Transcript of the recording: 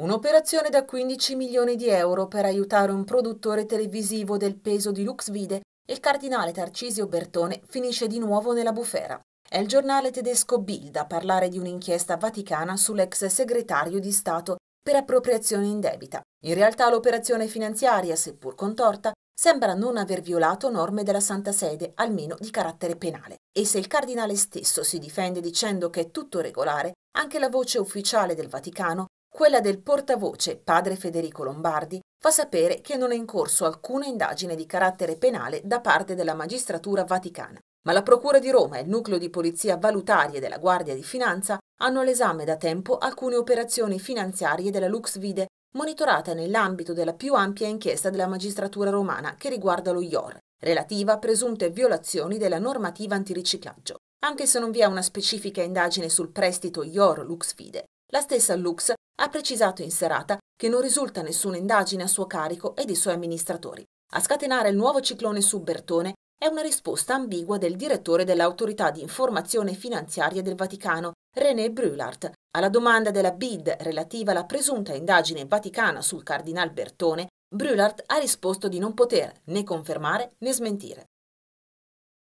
Un'operazione da 15 milioni di euro per aiutare un produttore televisivo del peso di Luxvide il cardinale Tarcisio Bertone finisce di nuovo nella bufera. È il giornale tedesco Bild a parlare di un'inchiesta vaticana sull'ex segretario di Stato per appropriazione in debita. In realtà l'operazione finanziaria, seppur contorta, sembra non aver violato norme della Santa Sede, almeno di carattere penale. E se il cardinale stesso si difende dicendo che è tutto regolare, anche la voce ufficiale del Vaticano quella del portavoce, padre Federico Lombardi, fa sapere che non è in corso alcuna indagine di carattere penale da parte della magistratura vaticana, ma la Procura di Roma e il nucleo di polizia valutarie della Guardia di Finanza hanno all'esame da tempo alcune operazioni finanziarie della LuxVide, monitorata nell'ambito della più ampia inchiesta della magistratura romana che riguarda lo IOR, relativa a presunte violazioni della normativa antiriciclaggio. Anche se non vi è una specifica indagine sul prestito IOR luxvide la stessa Lux ha precisato in serata che non risulta nessuna indagine a suo carico e dei suoi amministratori. A scatenare il nuovo ciclone su Bertone è una risposta ambigua del direttore dell'autorità di informazione finanziaria del Vaticano, René Brulart, alla domanda della BID relativa alla presunta indagine vaticana sul cardinal Bertone, Brulart ha risposto di non poter né confermare né smentire.